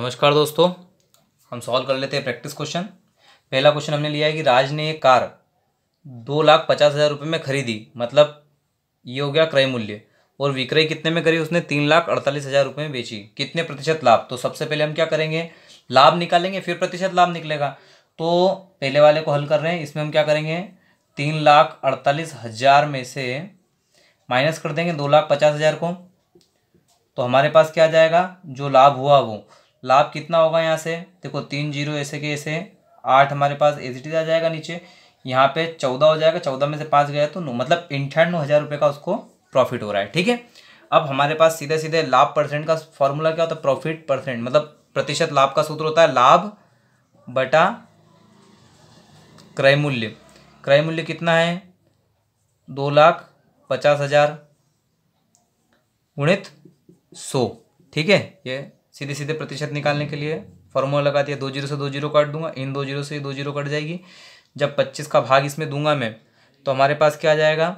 नमस्कार दोस्तों हम सॉल्व कर लेते हैं प्रैक्टिस क्वेश्चन पहला क्वेश्चन हमने लिया है कि राज ने एक कार दो लाख पचास हज़ार रुपये में खरीदी मतलब ये हो गया क्रय मूल्य और विक्रय कितने में करी उसने तीन लाख अड़तालीस हज़ार रुपये में बेची कितने प्रतिशत लाभ तो सबसे पहले हम क्या करेंगे लाभ निकालेंगे फिर प्रतिशत लाभ निकलेगा तो पहले वाले को हल कर रहे हैं इसमें हम क्या करेंगे तीन लाख अड़तालीस हज़ार में से माइनस कर देंगे दो लाख पचास हज़ार को तो हमारे पास क्या जाएगा जो लाभ हुआ वो लाभ कितना होगा यहाँ से देखो तीन जीरो ऐसे के ऐसे आठ हमारे पास एज डी आ जाएगा नीचे यहाँ पे चौदह हो जाएगा चौदह में से पाँच गया तो नौ मतलब अंठानवे हज़ार रुपये का उसको प्रॉफिट हो रहा है ठीक है अब हमारे पास सीधे सीधे लाभ परसेंट का फॉर्मूला क्या होता है प्रॉफिट परसेंट मतलब प्रतिशत लाभ का सूत्र होता है लाभ बटा क्रय मूल्य क्रय मूल्य कितना है दो लाख पचास हज़ार गुणित सौ ठीक है ये सीधे सीधे प्रतिशत निकालने के लिए फॉर्मूला लगा दिया दो जीरो से दो जीरो काट दूंगा इन दो जीरो से दो जीरो कट जाएगी जब पच्चीस का भाग इसमें दूंगा मैं तो हमारे पास क्या आ जाएगा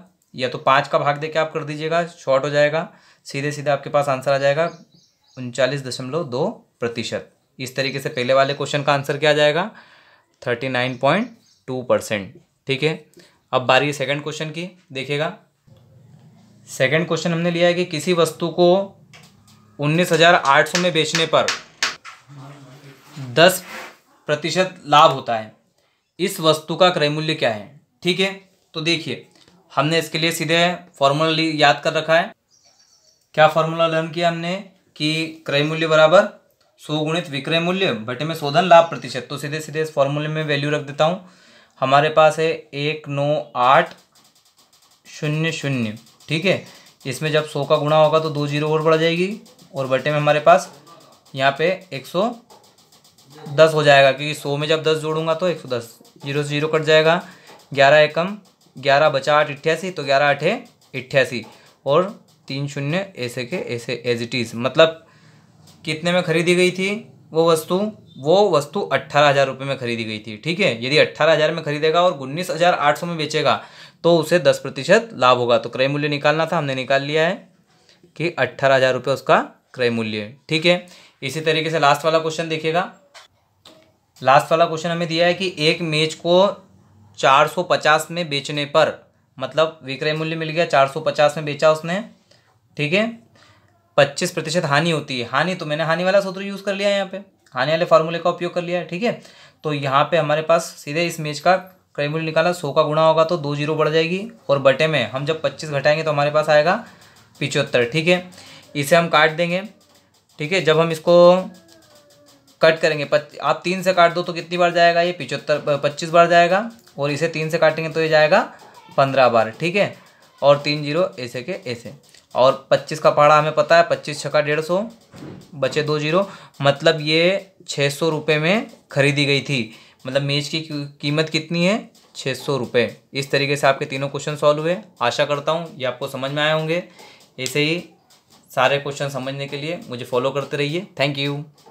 या तो पाँच का भाग दे के आप कर दीजिएगा शॉर्ट हो जाएगा सीधे सीधे आपके पास आंसर आ जाएगा उनचालीस दशमलव दो प्रतिशत इस तरीके से पहले वाले क्वेश्चन का आंसर क्या आ जाएगा thirty nine point two percent ठीक है अब बारी सेकंड क्वेश्चन की देखिएगा सेकंड क्वेश्चन हमने लिया है कि किसी वस्तु को उन्नीस हज़ार आठ सौ में बेचने पर दस प्रतिशत लाभ होता है इस वस्तु का क्रय मूल्य क्या है ठीक है तो देखिए हमने इसके लिए सीधे फॉर्मूला याद कर रखा है क्या फॉर्मूला लर्न किया हमने कि क्रय मूल्य बराबर सो गुणित विक्रय मूल्य बटे में शोधन लाभ प्रतिशत तो सीधे सीधे इस फॉर्मूले में वैल्यू रख देता हूँ हमारे पास है एक नौ आठ शून्य शून्य ठीक है इसमें जब सौ का गुणा होगा तो दो जीरो और बढ़ जाएगी और बटे में हमारे पास यहाँ पे एक सौ दस हो जाएगा क्योंकि सौ में जब दस जोड़ूंगा तो एक सौ दस जीरो से जीरो कट जाएगा ग्यारह एकम ग्यारह बचा आठ अट्ठासी तो ग्यारह अठे अट्ठासी और तीन शून्य ऐसे के ऐसे एज इट इज़ मतलब कितने में खरीदी गई थी वो वस्तु वो वस्तु अट्ठारह हज़ार रुपये में खरीदी गई थी ठीक है यदि अट्ठारह हज़ार में खरीदेगा और उन्नीस हज़ार आठ सौ में बेचेगा तो उसे दस प्रतिशत लाभ होगा तो क्रय मूल्य निकालना था हमने निकाल लिया है कि अट्ठारह हज़ार रुपये उसका क्रय मूल्य ठीक है इसी तरीके से लास्ट वाला क्वेश्चन देखिएगा लास्ट वाला क्वेश्चन हमें दिया है कि एक मेज को 450 में बेचने पर मतलब विक्रय मूल्य मिल गया 450 में बेचा उसने ठीक है पच्चीस प्रतिशत हानि होती है हानि तो मैंने हानि वाला सूत्र यूज़ कर लिया है यहाँ पे हानि वाले फार्मूले का उपयोग कर लिया है ठीक है तो यहाँ पे हमारे पास सीधे इस मेज का क्रय मूल्य निकाला सौ का गुणा होगा तो दो जीरो बढ़ जाएगी और बटे में हम जब पच्चीस घटाएंगे तो हमारे पास आएगा पिचहत्तर ठीक है इसे हम काट देंगे ठीक है जब हम इसको कट करेंगे पच, आप तीन से काट दो तो कितनी बार जाएगा ये पिचहत्तर पच्चीस बार जाएगा और इसे तीन से काटेंगे तो ये जाएगा पंद्रह बार ठीक है और तीन जीरो ऐसे के ऐसे और पच्चीस का पहाड़ा हमें पता है पच्चीस छका डेढ़ सौ बचे दो जीरो मतलब ये छः सौ रुपये में खरीदी गई थी मतलब मेज की कीमत कितनी है छः सौ रुपये इस तरीके से आपके तीनों क्वेश्चन सॉल्व हुए आशा करता हूँ ये आपको समझ में आए होंगे ऐसे ही सारे क्वेश्चन समझने के लिए मुझे फॉलो करते रहिए थैंक यू